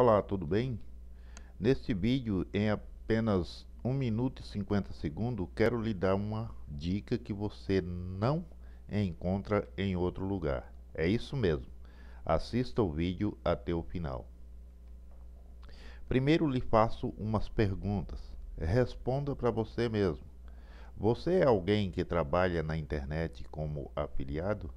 Olá, tudo bem? Neste vídeo, em apenas 1 minuto e 50 segundos, quero lhe dar uma dica que você não encontra em outro lugar. É isso mesmo. Assista o vídeo até o final. Primeiro lhe faço umas perguntas. Responda para você mesmo. Você é alguém que trabalha na internet como afiliado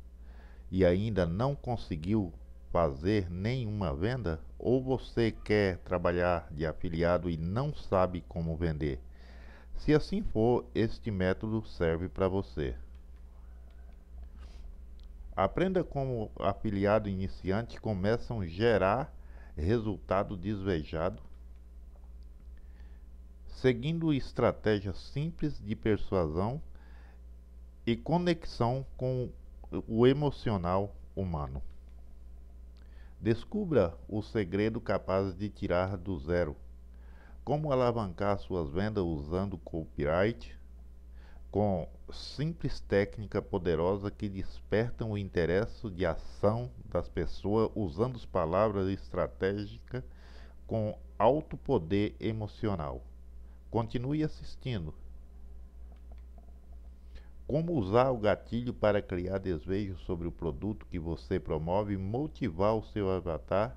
e ainda não conseguiu fazer nenhuma venda? Ou você quer trabalhar de afiliado e não sabe como vender? Se assim for, este método serve para você. Aprenda como afiliado iniciante começam a gerar resultado desejado seguindo estratégias simples de persuasão e conexão com o emocional humano. Descubra o segredo capaz de tirar do zero. Como alavancar suas vendas usando copyright com simples técnica poderosa que despertam o interesse de ação das pessoas usando as palavras estratégicas com alto poder emocional. Continue assistindo como usar o gatilho para criar desejo sobre o produto que você promove e motivar o seu avatar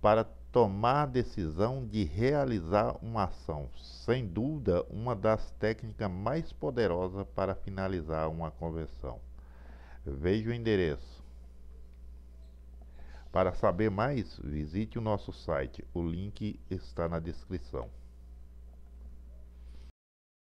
para tomar decisão de realizar uma ação. Sem dúvida, uma das técnicas mais poderosas para finalizar uma conversão. Veja o endereço. Para saber mais, visite o nosso site. O link está na descrição.